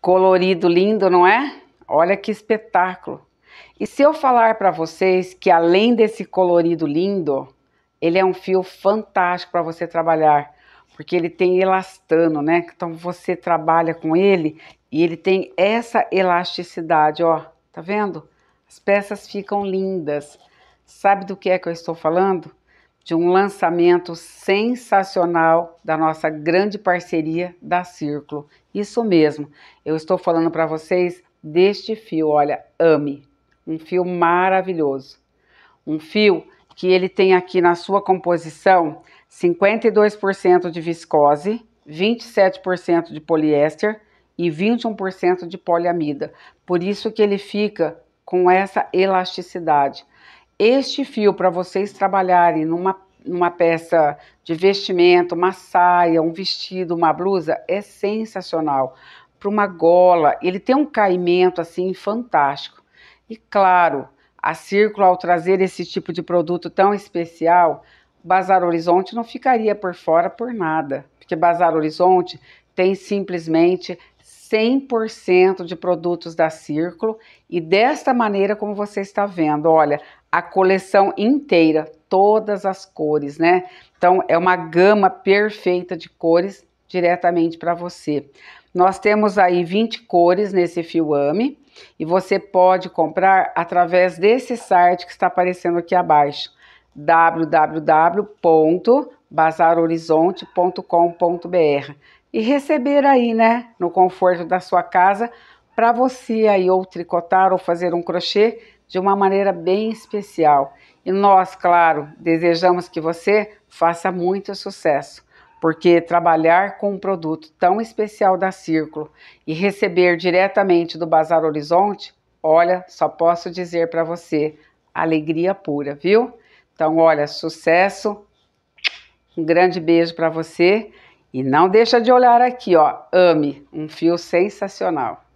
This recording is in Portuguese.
Colorido, lindo, não é? Olha que espetáculo! E se eu falar para vocês que além desse colorido lindo, ele é um fio fantástico para você trabalhar, porque ele tem elastano, né? Então você trabalha com ele e ele tem essa elasticidade, ó. Tá vendo? As peças ficam lindas. Sabe do que é que eu estou falando? de um lançamento sensacional da nossa grande parceria da Círculo. Isso mesmo, eu estou falando para vocês deste fio, olha, Ame, um fio maravilhoso. Um fio que ele tem aqui na sua composição 52% de viscose, 27% de poliéster e 21% de poliamida. Por isso que ele fica com essa elasticidade este fio para vocês trabalharem numa, numa peça de vestimento, uma saia, um vestido, uma blusa, é sensacional. Para uma gola, ele tem um caimento assim fantástico. E claro, a Círculo, ao trazer esse tipo de produto tão especial, Bazar Horizonte não ficaria por fora por nada, porque Bazar Horizonte tem simplesmente 100% de produtos da Círculo e desta maneira como você está vendo, olha, a coleção inteira, todas as cores, né? Então é uma gama perfeita de cores diretamente para você. Nós temos aí 20 cores nesse fiuame e você pode comprar através desse site que está aparecendo aqui abaixo, www.bazarhorizonte.com.br e receber aí, né, no conforto da sua casa, para você aí ou tricotar ou fazer um crochê de uma maneira bem especial. E nós, claro, desejamos que você faça muito sucesso, porque trabalhar com um produto tão especial da Círculo e receber diretamente do Bazar Horizonte, olha, só posso dizer para você, alegria pura, viu? Então, olha, sucesso. Um grande beijo para você e não deixa de olhar aqui, ó, Ame, um fio sensacional.